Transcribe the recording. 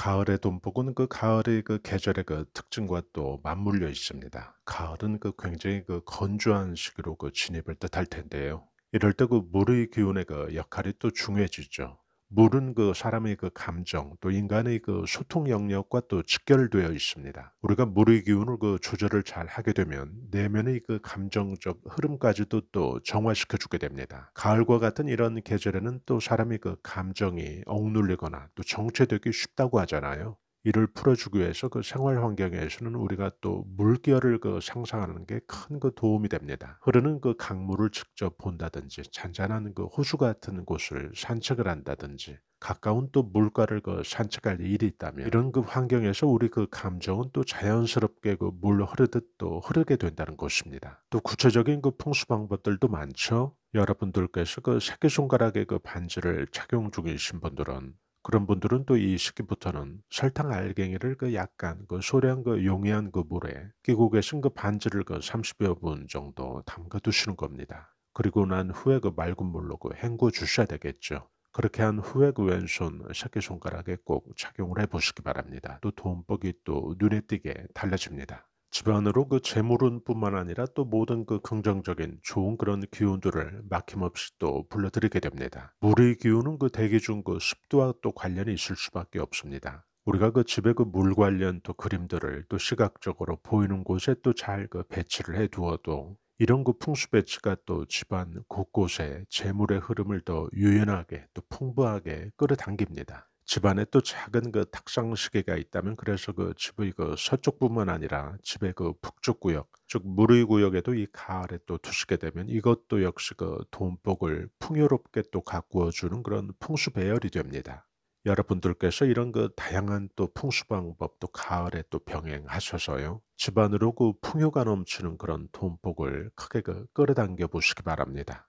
가을의 돈복은 그 가을의 그 계절의 그 특징과 또 맞물려 있습니다. 가을은 그 굉장히 그 건조한 시기로 그 진입을 뜻할 텐데요. 이럴 때 그 물의 기운의 그 역할이 또 중요해지죠. 물은 그 사람의 그 감정 또 인간의 그 소통 영역과 또 직결되어 있습니다. 우리가 물의 기운을 그 조절을 잘 하게 되면 내면의 그 감정적 흐름까지도 또 정화시켜 주게 됩니다. 가을과 같은 이런 계절에는 또 사람의 그 감정이 억눌리거나 또 정체되기 쉽다고 하잖아요. 이를 풀어주기 위해서 그 생활 환경에서는 우리가 또 물결을 그 상상하는 게 큰 그 도움이 됩니다. 흐르는 그 강물을 직접 본다든지 잔잔한 그 호수 같은 곳을 산책을 한다든지 가까운 또 물가를 그 산책할 일이 있다면 이런 그 환경에서 우리 그 감정은 또 자연스럽게 그물 흐르듯 또 흐르게 된다는 것입니다. 또 구체적인 그 풍수 방법들도 많죠. 여러분들께서 그 새끼손가락에 그 반지를 착용 중이신 분들은 그런 분들은 또 이식기부터는 설탕 알갱이를 그 약간 그 소량 그 용이한 그 물에 끼고 계신 그 반지를 그 30여 분 정도 담가 두시는 겁니다. 그리고 난 후에 그 맑은 물로 그 헹궈 주셔야 되겠죠. 그렇게 한 후에 그 왼손 새끼손가락에 꼭 착용을 해 보시기 바랍니다. 또 도움복이 또 눈에 띄게 달라집니다. 집안으로 그재물은뿐만 아니라 또 모든 그 긍정적인 좋은 그런 기운들을 막힘없이 또 불러들이게 됩니다. 물의 기운은 그 대기 중 그 습도와 또 관련이 있을 수밖에 없습니다. 우리가 그 집에 그 물 관련 또 그림들을 또 시각적으로 보이는 곳에 또 잘 그 배치를 해 두어도 이런 그 풍수 배치가 또 집안 곳곳에 재물의 흐름을 더 유연하게 또 풍부하게 끌어당깁니다. 집안에 또 작은 그 탁상 시계가 있다면 그래서 그 집의 그 서쪽뿐만 아니라 집의 그 북쪽 구역, 즉 무르의 구역에도 이 가을에 또 두시게 되면 이것도 역시 그 돈복을 풍요롭게 또 가꾸어 주는 그런 풍수 배열이 됩니다. 여러분들께서 이런 그 다양한 또 풍수 방법도 가을에 또 병행하셔서요. 집안으로 그 풍요가 넘치는 그런 돈복을 크게 그 끌어당겨 보시기 바랍니다.